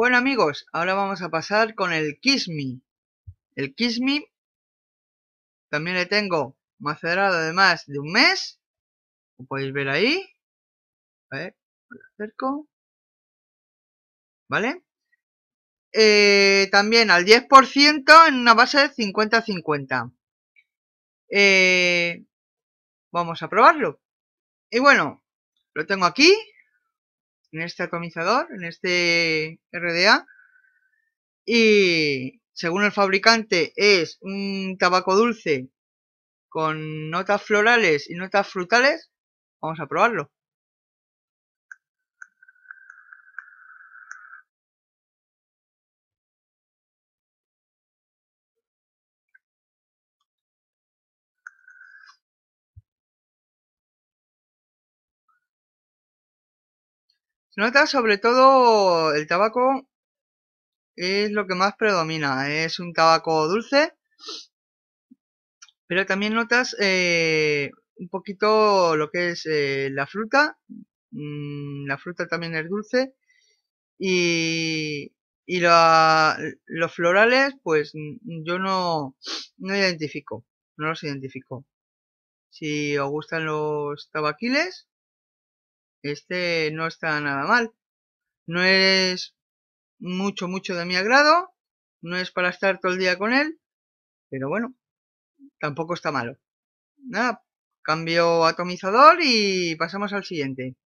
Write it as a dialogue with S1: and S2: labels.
S1: Bueno amigos, ahora vamos a pasar con el Kiss El Kiss también le
S2: tengo macerado de más de un mes. Como podéis ver ahí. A ver, lo acerco. ¿Vale?
S1: Eh, también al 10% en una base de 50-50. Eh, vamos a probarlo. Y bueno, lo tengo aquí en este atomizador, en este RDA. Y según el fabricante es un tabaco dulce
S2: con notas florales y notas frutales. Vamos a probarlo. Se sobre todo el tabaco es
S1: lo que más predomina. Es un tabaco dulce. Pero también notas eh, un poquito lo que es eh, la fruta. Mm, la fruta también es dulce. Y, y los florales, pues mm, yo no, no identifico. No los identifico. Si os gustan los tabaquiles, este no está nada mal. No es mucho, mucho de mi agrado. No es para estar todo el día con él. Pero bueno, tampoco está malo.
S2: Nada, cambio atomizador y pasamos al siguiente.